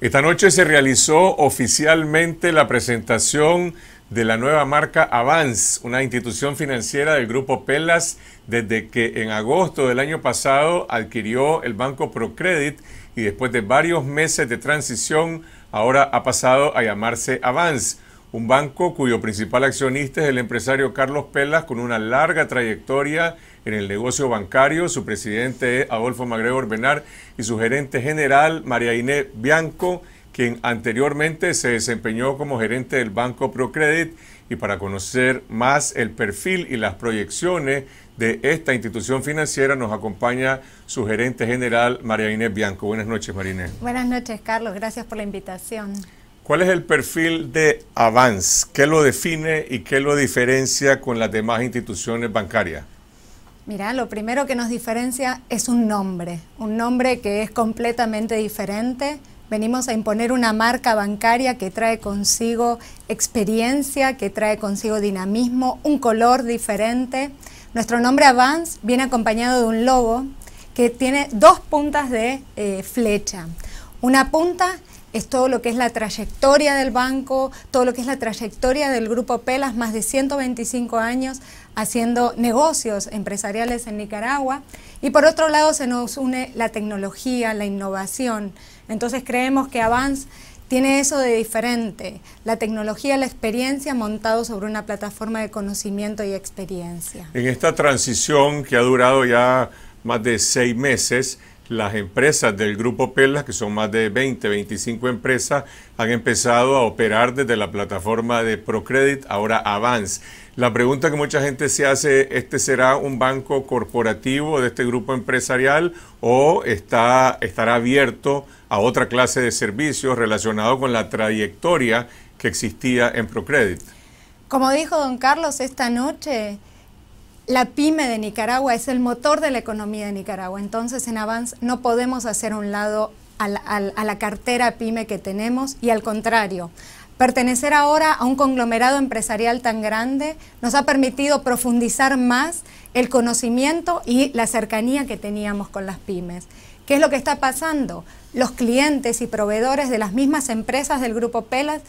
Esta noche se realizó oficialmente la presentación de la nueva marca Avance, una institución financiera del grupo Pelas, desde que en agosto del año pasado adquirió el banco Procredit y después de varios meses de transición, ahora ha pasado a llamarse Avance un banco cuyo principal accionista es el empresario Carlos Pelas con una larga trayectoria en el negocio bancario. Su presidente es Adolfo Magregor Benar y su gerente general María Inés Bianco, quien anteriormente se desempeñó como gerente del Banco Procredit. Y para conocer más el perfil y las proyecciones de esta institución financiera nos acompaña su gerente general María Inés Bianco. Buenas noches, María Inés. Buenas noches, Carlos. Gracias por la invitación. ¿Cuál es el perfil de Avance? ¿Qué lo define y qué lo diferencia con las demás instituciones bancarias? Mira, lo primero que nos diferencia es un nombre, un nombre que es completamente diferente. Venimos a imponer una marca bancaria que trae consigo experiencia, que trae consigo dinamismo, un color diferente. Nuestro nombre Avance viene acompañado de un logo que tiene dos puntas de eh, flecha. Una punta es todo lo que es la trayectoria del banco, todo lo que es la trayectoria del grupo Pelas, más de 125 años haciendo negocios empresariales en Nicaragua. Y por otro lado se nos une la tecnología, la innovación. Entonces creemos que Avance tiene eso de diferente, la tecnología, la experiencia montado sobre una plataforma de conocimiento y experiencia. En esta transición que ha durado ya más de seis meses, las empresas del grupo Pelas, que son más de 20, 25 empresas, han empezado a operar desde la plataforma de Procredit, ahora Avance. La pregunta que mucha gente se hace, ¿este será un banco corporativo de este grupo empresarial o está, estará abierto a otra clase de servicios relacionado con la trayectoria que existía en Procredit? Como dijo don Carlos esta noche, la pyme de Nicaragua es el motor de la economía de Nicaragua. Entonces, en Avance no podemos hacer un lado a la, a la cartera pyme que tenemos y al contrario, Pertenecer ahora a un conglomerado empresarial tan grande nos ha permitido profundizar más el conocimiento y la cercanía que teníamos con las pymes. ¿Qué es lo que está pasando? Los clientes y proveedores de las mismas empresas del grupo Pelas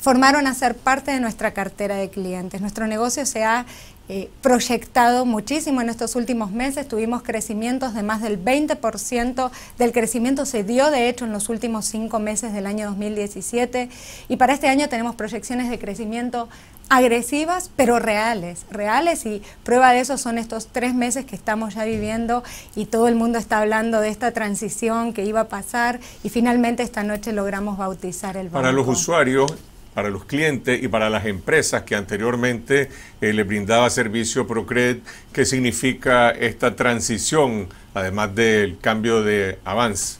formaron a ser parte de nuestra cartera de clientes. Nuestro negocio se ha eh, proyectado muchísimo en estos últimos meses. Tuvimos crecimientos de más del 20%. Del crecimiento se dio, de hecho, en los últimos cinco meses del año 2017. Y para este año tenemos proyecciones de crecimiento agresivas, pero reales, reales y prueba de eso son estos tres meses que estamos ya viviendo y todo el mundo está hablando de esta transición que iba a pasar y finalmente esta noche logramos bautizar el banco. Para los usuarios para los clientes y para las empresas que anteriormente eh, le brindaba servicio Procred. ¿Qué significa esta transición, además del cambio de avance?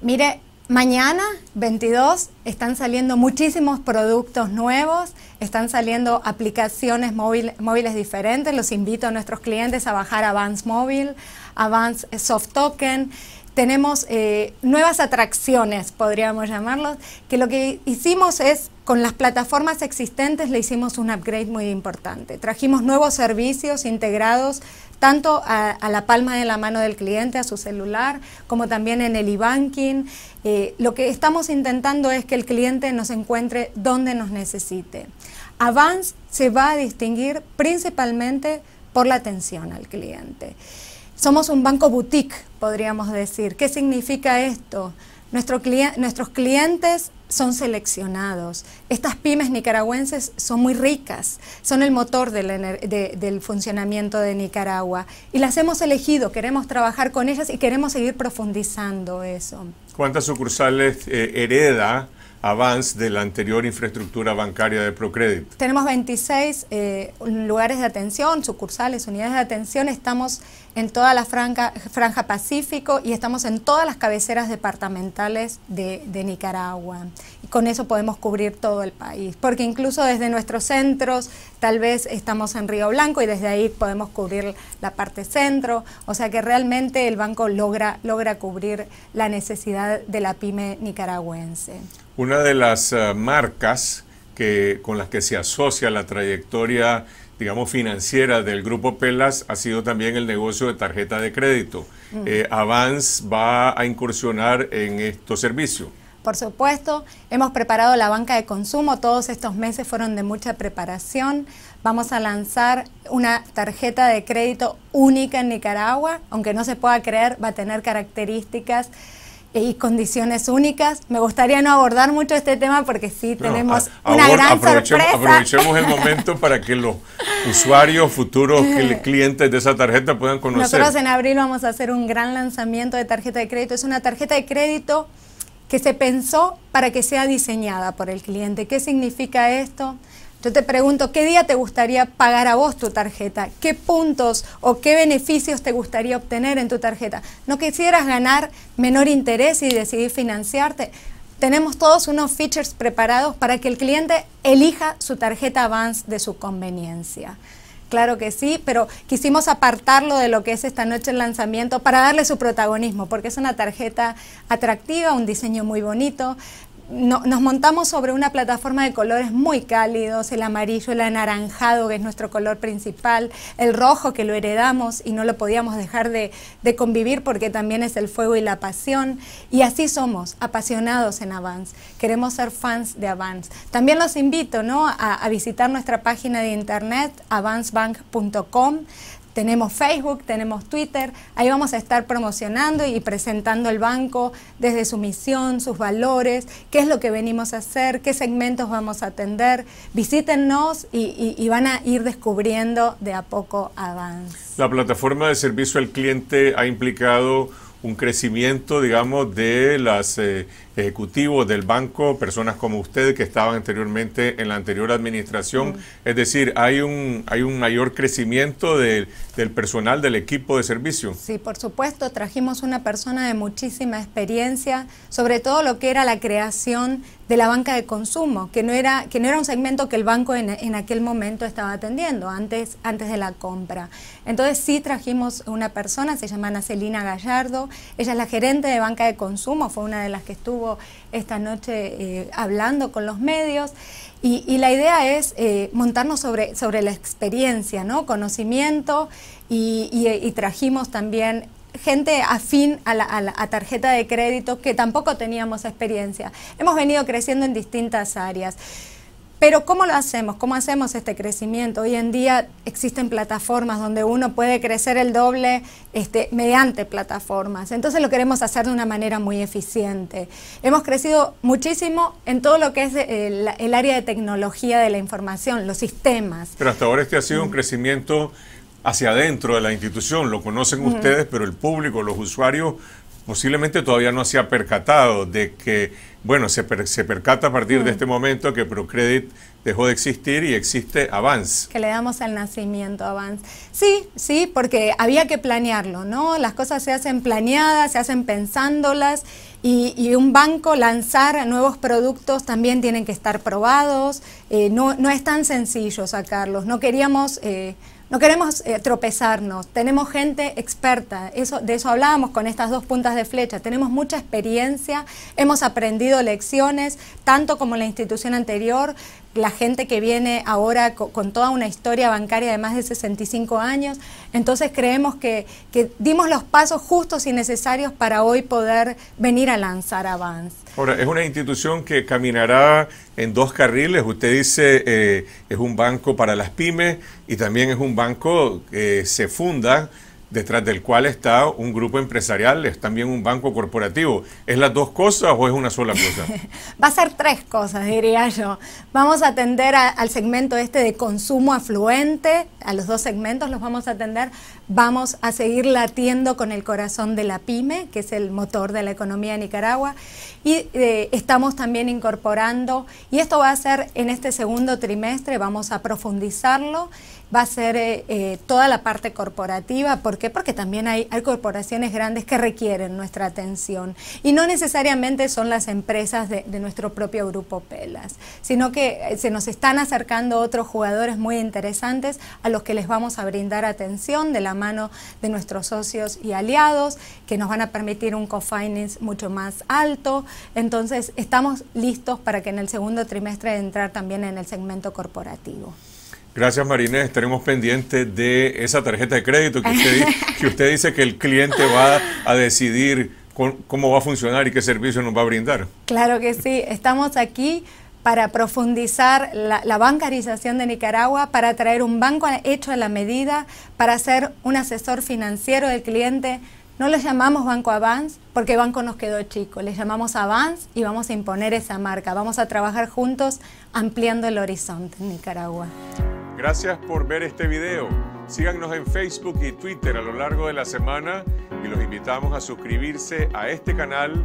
Mire, Mañana, 22, están saliendo muchísimos productos nuevos, están saliendo aplicaciones móviles diferentes. Los invito a nuestros clientes a bajar Avance Móvil, Avance Soft Token tenemos eh, nuevas atracciones, podríamos llamarlos, que lo que hicimos es, con las plataformas existentes le hicimos un upgrade muy importante. Trajimos nuevos servicios integrados tanto a, la palma de la mano del cliente, a su celular, como también en el e-banking. Eh, lo que estamos intentando es que el cliente nos encuentre donde nos necesite. Avance se va a distinguir principalmente por la atención al cliente. Somos un banco boutique, podríamos decir. ¿Qué significa esto? nuestros clientes son seleccionados. Estas pymes nicaragüenses son muy ricas, son el motor del funcionamiento de Nicaragua y las hemos elegido, queremos trabajar con ellas y queremos seguir profundizando eso. ¿Cuántas sucursales eh, hereda avance de la anterior infraestructura bancaria de Procredit? Tenemos 26 eh, lugares de atención, sucursales, unidades de atención. Estamos en toda la franja, Pacífico y estamos en todas las cabeceras departamentales de Nicaragua con eso podemos cubrir todo el país, porque incluso desde nuestros centros, tal vez estamos en Río Blanco y desde ahí podemos cubrir la parte centro, o sea que realmente el banco logra, logra cubrir la necesidad de la pyme nicaragüense. Una de las eh, marcas que, con las que se asocia la trayectoria digamos, financiera del grupo Pelas ha sido también el negocio de tarjeta de crédito. Mm. Eh, Avance va a incursionar en estos servicios. Por supuesto, hemos preparado la banca de consumo, todos estos meses fueron de mucha preparación. Vamos a lanzar una tarjeta de crédito única en Nicaragua, aunque no se pueda creer, va a tener características y condiciones únicas. Me gustaría no abordar mucho este tema porque sí tenemos una gran sorpresa. Aprovechemos el momento para que los usuarios, futuros clientes de esa tarjeta puedan conocer. Nosotros en abril vamos a hacer un gran lanzamiento de tarjeta de crédito. Es una tarjeta de crédito que se pensó para que sea diseñada por el cliente. ¿Qué significa esto? Yo te pregunto, ¿qué día te gustaría pagar a vos tu tarjeta? ¿Qué puntos o qué beneficios te gustaría obtener en tu tarjeta? ¿No quisieras ganar menor interés y decidir financiarte? Tenemos todos unos features preparados para que el cliente elija su tarjeta Avance de su conveniencia. Claro que sí, pero quisimos apartarlo de lo que es esta noche el lanzamiento para darle su protagonismo, porque es una tarjeta atractiva, un diseño muy bonito, nos montamos sobre una plataforma de colores muy cálidos, el amarillo, el anaranjado, que es nuestro color principal, el rojo, que lo heredamos y no lo podíamos dejar de, convivir porque también es el fuego y la pasión. Y así somos, apasionados en Avance. Queremos ser fans de Avance. También los invito a, a visitar nuestra página de internet, avancebank.com. Tenemos Facebook, tenemos Twitter, ahí vamos a estar promocionando y presentando el banco desde su misión, sus valores, qué es lo que venimos a hacer, qué segmentos vamos a atender. Visítennos y, y van a ir descubriendo de a poco Avance. La plataforma de servicio al cliente ha implicado un crecimiento, digamos, de los eh, ejecutivos del banco, personas como usted que estaban anteriormente en la anterior administración. Es decir, hay un, hay un mayor crecimiento del personal del equipo de servicio. Sí, por supuesto, trajimos una persona de muchísima experiencia, sobre todo lo que era la creación de la banca de consumo, que no era, que no era un segmento que el banco en, aquel momento estaba atendiendo, antes, antes de la compra. Entonces sí trajimos una persona, se llama Nacelina Gallardo, ella es la gerente de banca de consumo, fue una de las que estuvo esta noche eh, hablando con los medios. Y, la idea es eh, montarnos sobre, sobre la experiencia, ¿no? conocimiento, y, y trajimos también gente afín a la, tarjeta de crédito que tampoco teníamos experiencia. Hemos venido creciendo en distintas áreas. Pero ¿cómo lo hacemos? ¿Cómo hacemos este crecimiento? Hoy en día existen plataformas donde uno puede crecer el doble este, mediante plataformas. Entonces lo queremos hacer de una manera muy eficiente. Hemos crecido muchísimo en todo lo que es eh, el área de tecnología de la información, los sistemas. Pero hasta ahora este ha sido un mm. crecimiento hacia adentro de la institución, lo conocen ustedes, pero el público, los usuarios, posiblemente todavía no se ha percatado de que, bueno, se, se percata a partir de mm. este momento que Procredit dejó de existir y existe Avance. Que le damos al nacimiento Avance. Sí, sí, porque había que planearlo, ¿no? Las cosas se hacen planeadas, se hacen pensándolas y, un banco lanzar nuevos productos también tienen que estar probados. Eh, no, no es tan sencillo sacarlos. No queríamos... Eh, no queremos eh, tropezarnos, tenemos gente experta, eso, de eso hablábamos con estas dos puntas de flecha, tenemos mucha experiencia, hemos aprendido lecciones, tanto como la institución anterior la gente que viene ahora con, toda una historia bancaria de más de 65 años. Entonces creemos que, dimos los pasos justos y necesarios para hoy poder venir a lanzar Avance. Ahora, es una institución que caminará en dos carriles. Usted dice eh, es un banco para las pymes y también es un banco que se funda detrás del cual está un grupo empresarial, es también un banco corporativo. ¿Es las dos cosas o es una sola cosa? Va a ser tres cosas, diría yo. Vamos a atender al segmento este de consumo afluente, a los dos segmentos los vamos a atender, Vamos a seguir latiendo con el corazón de la pyme, que es el motor de la economía de Nicaragua. Y eh, estamos también incorporando, y esto va a ser en este segundo trimestre, vamos a profundizarlo, va a ser eh, eh, toda la parte corporativa. ¿Por qué? Porque también hay, hay corporaciones grandes que requieren nuestra atención. Y no necesariamente son las empresas de, de nuestro propio grupo Pelas, sino que se nos están acercando otros jugadores muy interesantes a los que les vamos a brindar atención de la mano de nuestros socios y aliados, que nos van a permitir un co-finance mucho más alto. Entonces, estamos listos para que en el segundo trimestre entrar también en el segmento corporativo. Gracias Marinés, estaremos pendientes de esa tarjeta de crédito que que usted dice que el cliente va a decidir cómo va a funcionar y qué servicio nos va a brindar. Claro que sí, estamos aquí para profundizar la, bancarización de Nicaragua, para traer un banco hecho a la medida, para ser un asesor financiero del cliente. No le llamamos Banco Avance porque Banco nos quedó chico, les llamamos Avance y vamos a imponer esa marca. Vamos a trabajar juntos ampliando el horizonte en Nicaragua. Gracias por ver este video. Síganos en Facebook y Twitter a lo largo de la semana y los invitamos a suscribirse a este canal